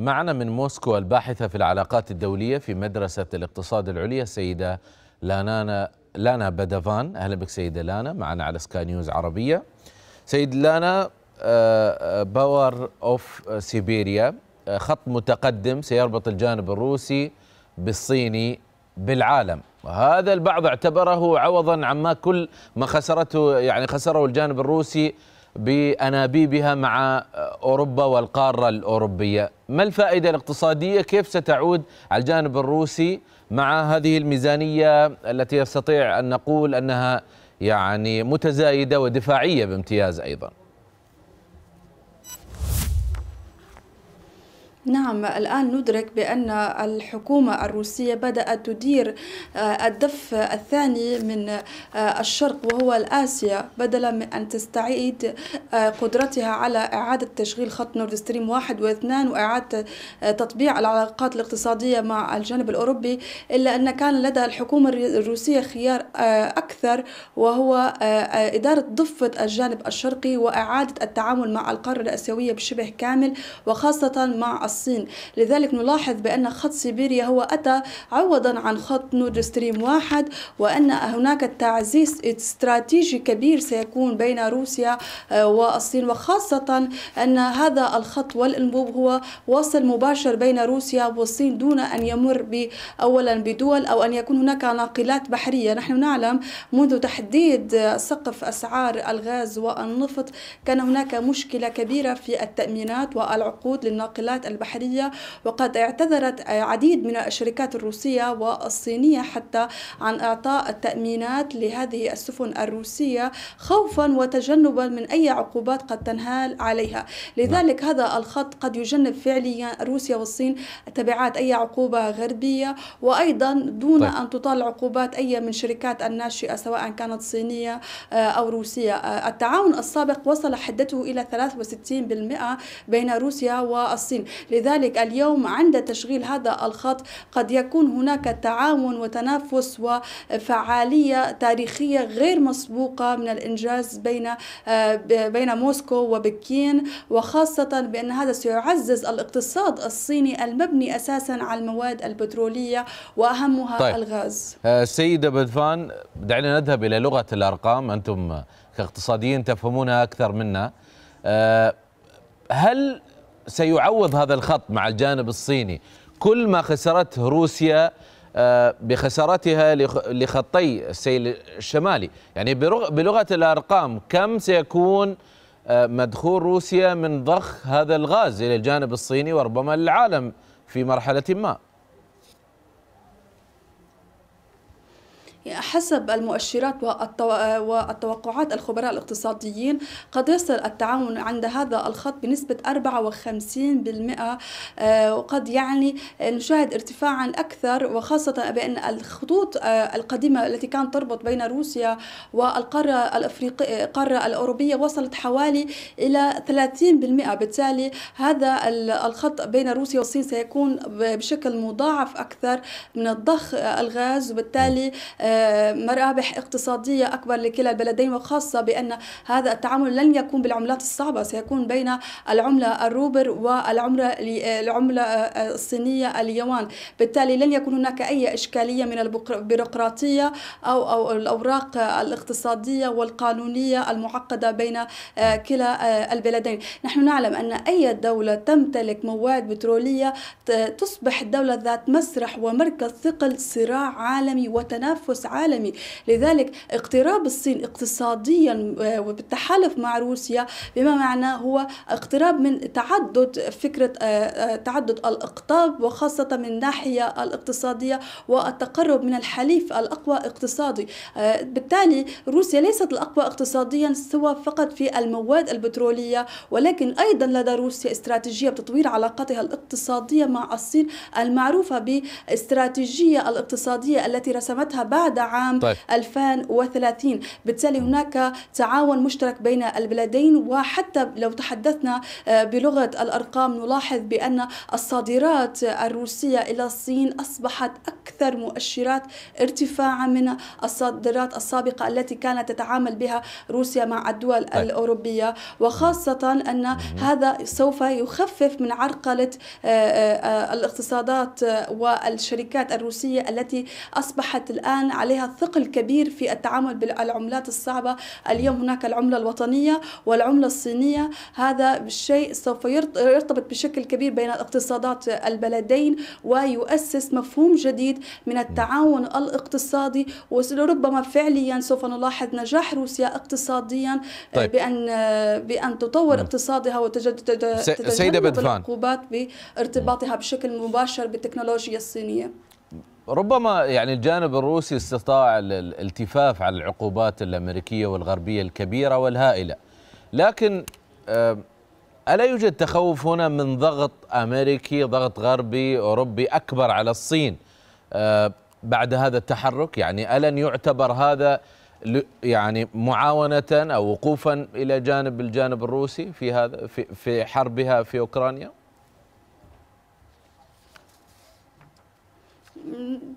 معنا من موسكو الباحثة في العلاقات الدولية في مدرسة الاقتصاد العليا السيدة لانانا لانا بدفان أهلا بك سيدة لانا معنا على سكاي نيوز عربية سيد لانا آه، آه، باور أوف سيبيريا آه، خط متقدم سيربط الجانب الروسي بالصيني بالعالم وهذا البعض اعتبره عوضا عما كل ما خسرته يعني خسره الجانب الروسي بأنابيبها مع أوروبا والقارة الأوروبية ما الفائدة الاقتصادية كيف ستعود على الجانب الروسي مع هذه الميزانية التي يستطيع أن نقول أنها يعني متزايدة ودفاعية بامتياز أيضاً نعم الآن ندرك بأن الحكومة الروسية بدأت تدير آه، الدف الثاني من آه، الشرق وهو الآسيا بدلا من أن تستعيد آه، قدرتها على إعادة تشغيل خط نورد ستريم واحد واثنان وإعادة تطبيع العلاقات الاقتصادية مع الجانب الأوروبي إلا أن كان لدى الحكومة الروسية خيار أكثر وهو إدارة ضفة الجانب الشرقي وإعادة التعامل مع القارة الآسيوية بشبه كامل وخاصة مع الصين الصين لذلك نلاحظ بأن خط سيبيريا هو أتى عوضا عن خط نورد ستريم واحد وأن هناك تعزيز استراتيجي كبير سيكون بين روسيا آه، والصين وخاصة أن هذا الخط والأنبوب هو واصل مباشر بين روسيا والصين دون أن يمر أولا بدول أو أن يكون هناك ناقلات بحرية نحن نعلم منذ تحديد سقف أسعار الغاز والنفط كان هناك مشكلة كبيرة في التأمينات والعقود للناقلات البحرية البحرية وقد اعتذرت عديد من الشركات الروسية والصينية حتى عن إعطاء التأمينات لهذه السفن الروسية خوفا وتجنبا من أي عقوبات قد تنهال عليها نعم. لذلك هذا الخط قد يجنب فعليا روسيا والصين تبعات أي عقوبة غربية وأيضا دون طيب. أن تطال عقوبات أي من شركات الناشئة سواء كانت صينية آه، أو روسية آه، التعاون السابق وصل حدته إلى 63% بين روسيا والصين لذلك اليوم عند تشغيل هذا الخط قد يكون هناك تعاون وتنافس وفعالية تاريخية غير مسبوقة من الإنجاز بين آه، بين موسكو وبكين وخاصة بأن هذا سيعزز الاقتصاد الصيني المبني أساسا على المواد البترولية وأهمها طيب. الغاز آه، سيدة بدفان دعنا نذهب إلى لغة الأرقام أنتم كاقتصاديين تفهمونها أكثر منا آه، هل سيعوض هذا الخط مع الجانب الصيني كل ما خسرته روسيا آه، بخسارتها لخطي السيل الشمالي يعني بلغة الأرقام كم سيكون آه، مدخول روسيا من ضخ هذا الغاز إلى الجانب الصيني وربما للعالم في مرحلة ما حسب المؤشرات والتوقعات الخبراء الاقتصاديين قد يصل التعاون عند هذا الخط بنسبة 54% آه، وقد يعني نشاهد ارتفاعا أكثر وخاصة بأن الخطوط آه، القديمة التي كانت تربط بين روسيا والقارة الأفريقية القارة الأوروبية وصلت حوالي إلى 30% بالتالي هذا الخط بين روسيا والصين سيكون بشكل مضاعف أكثر من الضخ الغاز وبالتالي آه، مرابح اقتصادية أكبر لكلا البلدين وخاصة بأن هذا التعامل لن يكون بالعملات الصعبة سيكون بين العملة الروبر والعملة العملة الصينية اليوان بالتالي لن يكون هناك أي إشكالية من البيروقراطية أو, أو الأوراق الاقتصادية والقانونية المعقدة بين آه، كلا آه، البلدين نحن نعلم أن أي دولة تمتلك مواد بترولية تصبح الدولة ذات مسرح ومركز ثقل صراع عالمي وتنافس عالمي العالمي لذلك اقتراب الصين اقتصاديا آه، وبالتحالف مع روسيا بما معناه هو اقتراب من تعدد فكرة آه، آه، تعدد الأقطاب وخاصة من الناحية الاقتصادية والتقرب من الحليف الأقوى اقتصادي بالتالي روسيا ليست الأقوى اقتصاديا سوى فقط في المواد البترولية ولكن أيضا لدى روسيا استراتيجية بتطوير علاقاتها الاقتصادية مع الصين المعروفة باستراتيجية الاقتصادية التي رسمتها بعد عام عام طيب. 2030 بالتالي هناك تعاون مشترك بين البلدين وحتى لو تحدثنا آه، بلغة الأرقام نلاحظ بأن الصادرات الروسية إلى الصين أصبحت أكثر مؤشرات ارتفاعا من الصادرات السابقة التي كانت تتعامل بها روسيا مع الدول طيب. الأوروبية وخاصة أن هذا سوف يخفف من عرقلة آه، آه، الاقتصادات والشركات الروسية التي أصبحت الآن عليها ثقل كبير في التعامل بالعملات الصعبة اليوم هناك العملة الوطنية والعملة الصينية هذا الشيء سوف يرتبط بشكل كبير بين اقتصادات البلدين ويؤسس مفهوم جديد من التعاون الاقتصادي وربما فعليا سوف نلاحظ نجاح روسيا اقتصاديا طيب. بأن بأن تطور م. اقتصادها وتجنب العقوبات بارتباطها بشكل مباشر بالتكنولوجيا الصينية ربما يعني الجانب الروسي استطاع الالتفاف على العقوبات الامريكيه والغربيه الكبيره والهائله لكن آه، الا يوجد تخوف هنا من ضغط امريكي ضغط غربي اوروبي اكبر على الصين آه، بعد هذا التحرك يعني الن يعتبر هذا يعني معاونه او وقوفا الى جانب الجانب الروسي في هذا في, في حربها في اوكرانيا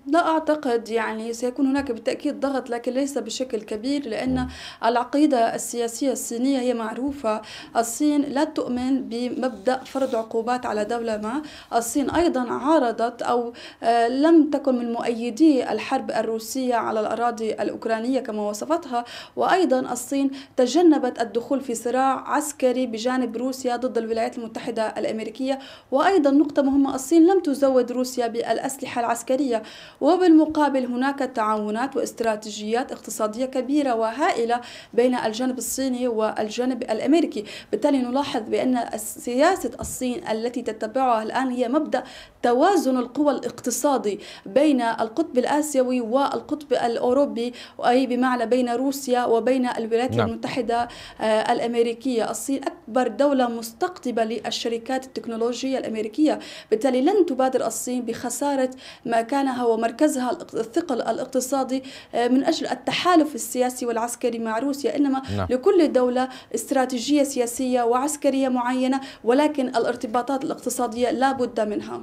لا أعتقد يعني سيكون هناك بالتأكيد ضغط لكن ليس بشكل كبير لأن العقيدة السياسية الصينية هي معروفة الصين لا تؤمن بمبدأ فرض عقوبات على دولة ما الصين أيضا عارضت أو آه، لم تكن من مؤيدي الحرب الروسية على الأراضي الأوكرانية كما وصفتها وأيضا الصين تجنبت الدخول في صراع عسكري بجانب روسيا ضد الولايات المتحدة الأمريكية وأيضا نقطة مهمة الصين لم تزود روسيا بالأسلحة العسكرية العسكرية وبالمقابل هناك تعاونات واستراتيجيات اقتصادية كبيرة وهائلة بين الجانب الصيني والجانب الأمريكي بالتالي نلاحظ بأن سياسة الصين التي تتبعها الآن هي مبدأ توازن القوى الاقتصادي بين القطب الآسيوي والقطب الأوروبي أي بمعنى بين روسيا وبين الولايات نعم. المتحدة آه، الأمريكية الصين أكبر دولة مستقطبة للشركات التكنولوجية الأمريكية بالتالي لن تبادر الصين بخسارة ما مكانها ومركزها الثقل الاقتصادي آه، من أجل التحالف السياسي والعسكري مع روسيا إنما نعم. لكل دولة استراتيجية سياسية وعسكرية معينة ولكن الارتباطات الاقتصادية لا بد منها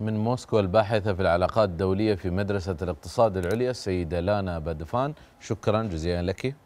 من موسكو الباحثة في العلاقات الدولية في مدرسة الاقتصاد العليا السيدة لانا بادفان شكرا جزيلا لك